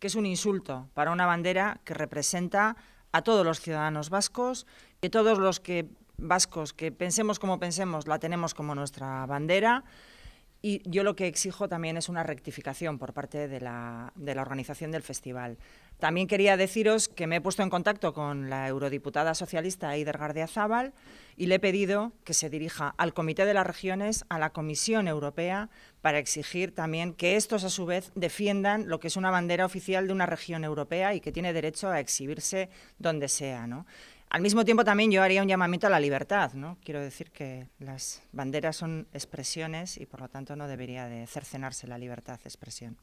que es un insulto para una bandera que representa a todos los ciudadanos vascos, que todos los que vascos que pensemos como pensemos la tenemos como nuestra bandera. Y yo lo que exijo también es una rectificación por parte de la, organización del festival. También quería deciros que me he puesto en contacto con la eurodiputada socialista Eider Gardiazabal y le he pedido que se dirija al Comité de las Regiones, a la Comisión Europea, para exigir también que estos, a su vez, defiendan lo que es una bandera oficial de una región europea y que tiene derecho a exhibirse donde sea. ¿no? Al mismo tiempo también yo haría un llamamiento a la libertad, ¿no? Quiero decir que las banderas son expresiones y por lo tanto no debería de cercenarse la libertad de expresión.